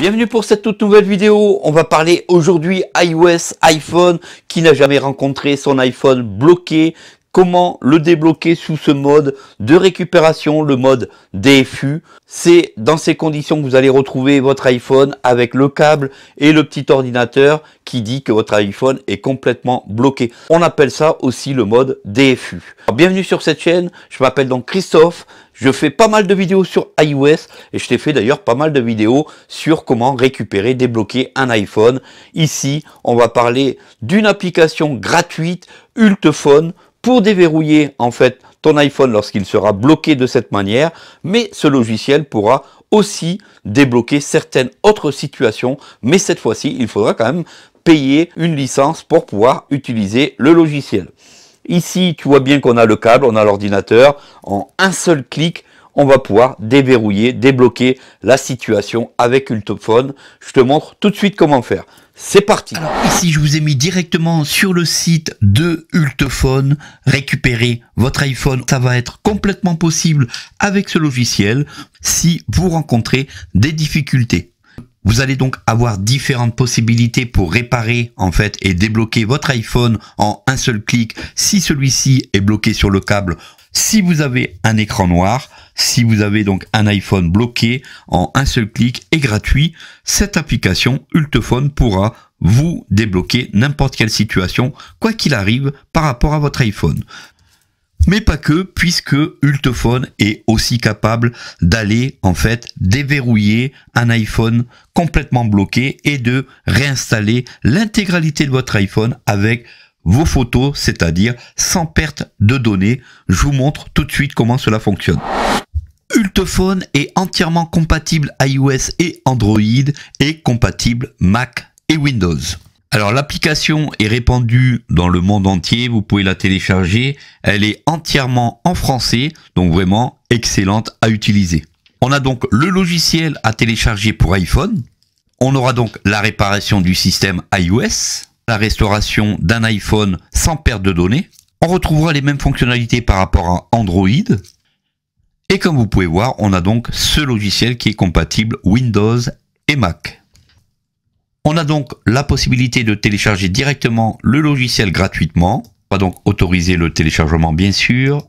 Bienvenue pour cette toute nouvelle vidéo. On va parler aujourd'hui iOS iPhone qui n'a jamais rencontré son iPhone bloqué, Comment le débloquer sous ce mode de récupération, le mode DFU C'est dans ces conditions que vous allez retrouver votre iPhone avec le câble et le petit ordinateur qui dit que votre iPhone est complètement bloqué. On appelle ça aussi le mode DFU. bienvenue sur cette chaîne, je m'appelle donc Christophe, je fais pas mal de vidéos sur iOS et je t'ai fait d'ailleurs pas mal de vidéos sur comment récupérer, débloquer un iPhone. Ici, on va parler d'une application gratuite, Ultephone, pour déverrouiller en fait ton iPhone lorsqu'il sera bloqué de cette manière, mais ce logiciel pourra aussi débloquer certaines autres situations, mais cette fois-ci, il faudra quand même payer une licence pour pouvoir utiliser le logiciel. Ici, tu vois bien qu'on a le câble, on a l'ordinateur. En un seul clic, on va pouvoir déverrouiller, débloquer la situation avec Ultophone. Je te montre tout de suite comment faire. C'est parti ici, je vous ai mis directement sur le site de Ultophone. récupérer votre iPhone. Ça va être complètement possible avec ce logiciel si vous rencontrez des difficultés. Vous allez donc avoir différentes possibilités pour réparer en fait et débloquer votre iPhone en un seul clic. Si celui-ci est bloqué sur le câble, si vous avez un écran noir, si vous avez donc un iPhone bloqué en un seul clic et gratuit, cette application Ultephone pourra vous débloquer n'importe quelle situation, quoi qu'il arrive, par rapport à votre iPhone. Mais pas que, puisque Ultephone est aussi capable d'aller en fait déverrouiller un iPhone complètement bloqué et de réinstaller l'intégralité de votre iPhone avec vos photos, c'est-à-dire sans perte de données. Je vous montre tout de suite comment cela fonctionne. Ultophone est entièrement compatible iOS et Android et compatible Mac et Windows. Alors l'application est répandue dans le monde entier, vous pouvez la télécharger, elle est entièrement en français, donc vraiment excellente à utiliser. On a donc le logiciel à télécharger pour iPhone, on aura donc la réparation du système iOS, la restauration d'un iPhone sans perte de données. On retrouvera les mêmes fonctionnalités par rapport à Android. Et comme vous pouvez voir, on a donc ce logiciel qui est compatible Windows et Mac. On a donc la possibilité de télécharger directement le logiciel gratuitement. On va donc autoriser le téléchargement bien sûr.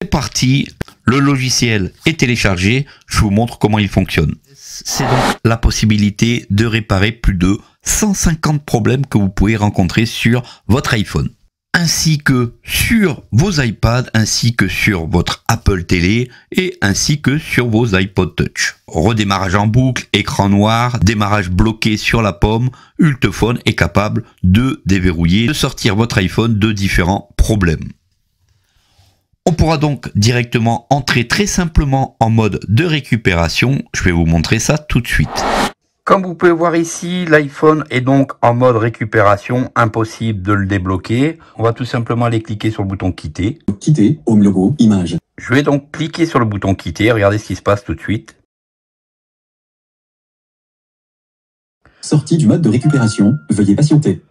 C'est parti, le logiciel est téléchargé, je vous montre comment il fonctionne. C'est donc la possibilité de réparer plus de 150 problèmes que vous pouvez rencontrer sur votre iPhone ainsi que sur vos iPads, ainsi que sur votre Apple Télé et ainsi que sur vos iPod Touch. Redémarrage en boucle, écran noir, démarrage bloqué sur la pomme, Ultephone est capable de déverrouiller, de sortir votre iPhone de différents problèmes. On pourra donc directement entrer très simplement en mode de récupération. Je vais vous montrer ça tout de suite. Comme vous pouvez voir ici, l'iPhone est donc en mode récupération, impossible de le débloquer. On va tout simplement aller cliquer sur le bouton quitter. Quitter, home logo, image. Je vais donc cliquer sur le bouton quitter, regardez ce qui se passe tout de suite. Sortie du mode de récupération, veuillez patienter.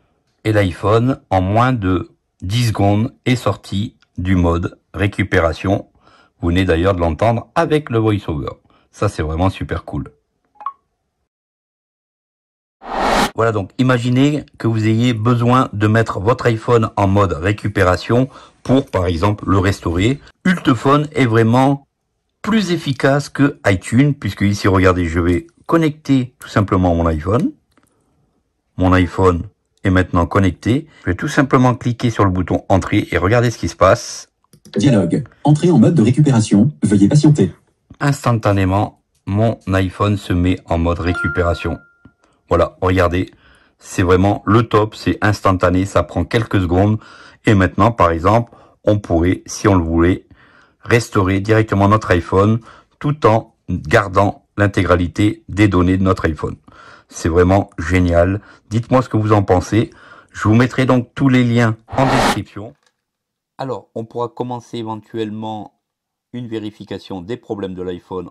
Et l'iPhone, en moins de 10 secondes, est sorti du mode récupération. Vous venez d'ailleurs de l'entendre avec le VoiceOver. Ça, c'est vraiment super cool. Voilà donc, imaginez que vous ayez besoin de mettre votre iPhone en mode récupération pour, par exemple, le restaurer. Ultephone est vraiment plus efficace que iTunes, puisque ici, regardez, je vais connecter tout simplement mon iPhone. Mon iPhone est maintenant connecté. Je vais tout simplement cliquer sur le bouton Entrée et regardez ce qui se passe. Dialogue. Entrée en mode de récupération. Veuillez patienter. Instantanément, mon iPhone se met en mode récupération. Voilà, regardez, c'est vraiment le top, c'est instantané, ça prend quelques secondes. Et maintenant, par exemple, on pourrait, si on le voulait, restaurer directement notre iPhone tout en gardant l'intégralité des données de notre iPhone. C'est vraiment génial. Dites-moi ce que vous en pensez. Je vous mettrai donc tous les liens en description. Alors, on pourra commencer éventuellement une vérification des problèmes de l'iPhone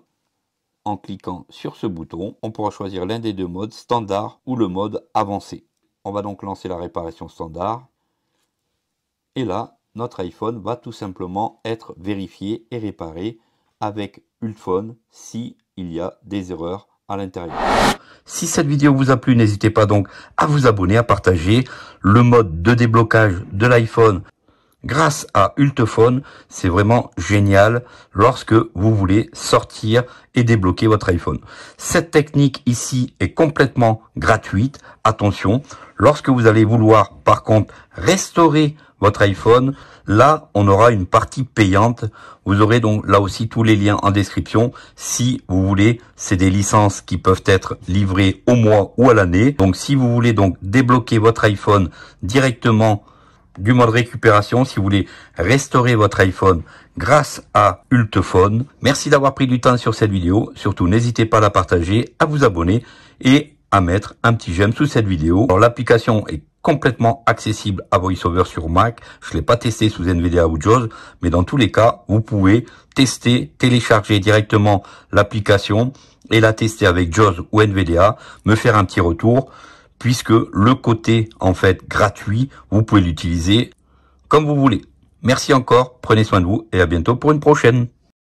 en cliquant sur ce bouton, on pourra choisir l'un des deux modes standard ou le mode avancé. On va donc lancer la réparation standard. Et là, notre iPhone va tout simplement être vérifié et réparé avec Ultfone si il y a des erreurs à l'intérieur. Si cette vidéo vous a plu, n'hésitez pas donc à vous abonner, à partager le mode de déblocage de l'iPhone grâce à Ultephone, c'est vraiment génial lorsque vous voulez sortir et débloquer votre iPhone. Cette technique ici est complètement gratuite. Attention, lorsque vous allez vouloir par contre restaurer votre iPhone, là on aura une partie payante. Vous aurez donc là aussi tous les liens en description si vous voulez. C'est des licences qui peuvent être livrées au mois ou à l'année. Donc si vous voulez donc débloquer votre iPhone directement du mode récupération si vous voulez restaurer votre iPhone grâce à Ultephone. Merci d'avoir pris du temps sur cette vidéo. Surtout, n'hésitez pas à la partager, à vous abonner et à mettre un petit j'aime sous cette vidéo. l'application est complètement accessible à VoiceOver sur Mac. Je l'ai pas testé sous NVDA ou JAWS, mais dans tous les cas, vous pouvez tester, télécharger directement l'application et la tester avec JAWS ou NVDA, me faire un petit retour puisque le côté en fait gratuit, vous pouvez l'utiliser comme vous voulez. Merci encore, prenez soin de vous et à bientôt pour une prochaine.